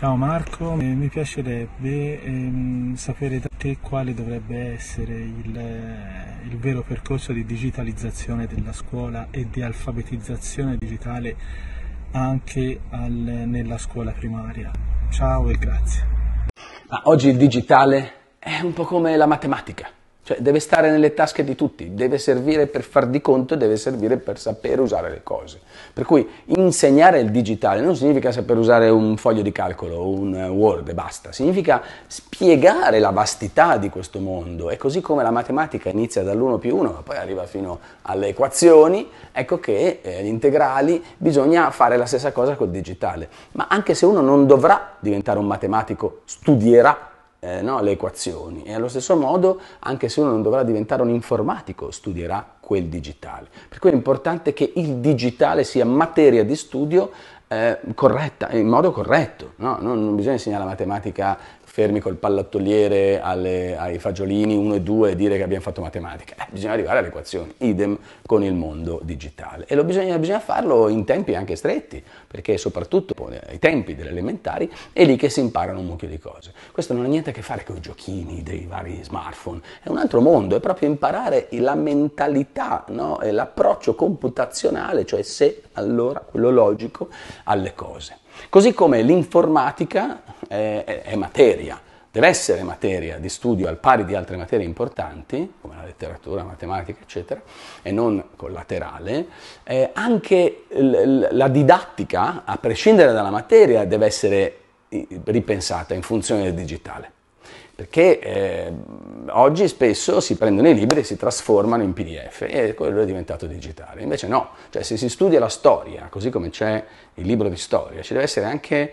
Ciao Marco, mi piacerebbe ehm, sapere da te quale dovrebbe essere il, eh, il, vero percorso di digitalizzazione della scuola e di alfabetizzazione digitale anche al, nella scuola primaria. Ciao e grazie. Ma oggi il digitale è un po' come la matematica cioè deve stare nelle tasche di tutti, deve servire per far di conto, deve servire per sapere usare le cose. Per cui insegnare il digitale non significa saper usare un foglio di calcolo, o un eh, Word e basta, significa spiegare la vastità di questo mondo. E così come la matematica inizia dall'1 più 1, ma poi arriva fino alle equazioni, ecco che eh, gli integrali bisogna fare la stessa cosa col digitale. Ma anche se uno non dovrà diventare un matematico, studierà eh, no, le equazioni e allo stesso modo anche se uno non dovrà diventare un informatico studierà quel digitale. Per cui è importante che il digitale sia materia di studio eh, corretta, in modo corretto. No? Non, non, bisogna insegnare la matematica fermi col pallottoliere alle, ai fagiolini 1 e 2 e dire che abbiamo fatto matematica. Eh, bisogna arrivare alle equazioni, idem con il mondo digitale. E bisogna, bisogna, farlo in tempi anche stretti, perché soprattutto ai tempi delle elementari è lì che si imparano un mucchio di cose. Questo non ha niente a che fare con i giochini dei vari smartphone, è un altro mondo, è proprio imparare la mentalità, no? l'approccio computazionale, cioè se allora quello logico alle cose. Così come l'informatica è, è, è materia, deve essere materia di studio al pari di altre materie importanti, come la letteratura, la matematica, eccetera, e non collaterale, eh, anche l- la didattica, a prescindere dalla materia, deve essere ripensata in funzione del digitale. Perché eh, oggi spesso si prendono i libri e si trasformano in PDF e quello è diventato digitale. Invece no, cioè se si studia la storia, così come c'è il libro di storia, ci deve essere anche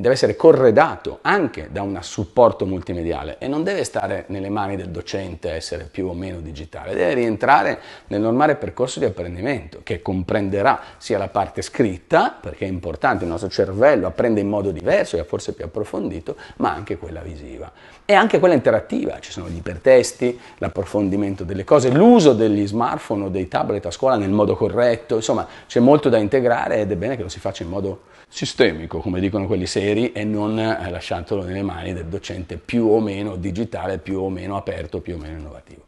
deve essere corredato anche da un supporto multimediale e non deve stare nelle mani del docente essere più o meno digitale, deve rientrare nel normale percorso di apprendimento che comprenderà sia la parte scritta, perché è importante, il nostro cervello apprende in modo diverso e forse più approfondito, ma anche quella visiva e anche quella interattiva, ci sono gli ipertesti, l'approfondimento delle cose, l'uso degli smartphone o dei tablet a scuola nel modo corretto, insomma c'è molto da integrare ed è bene che lo si faccia in modo sistemico, come dicono quelli seri neri e non eh, lasciandolo nelle mani del docente più o meno digitale, più o meno aperto, più o meno innovativo.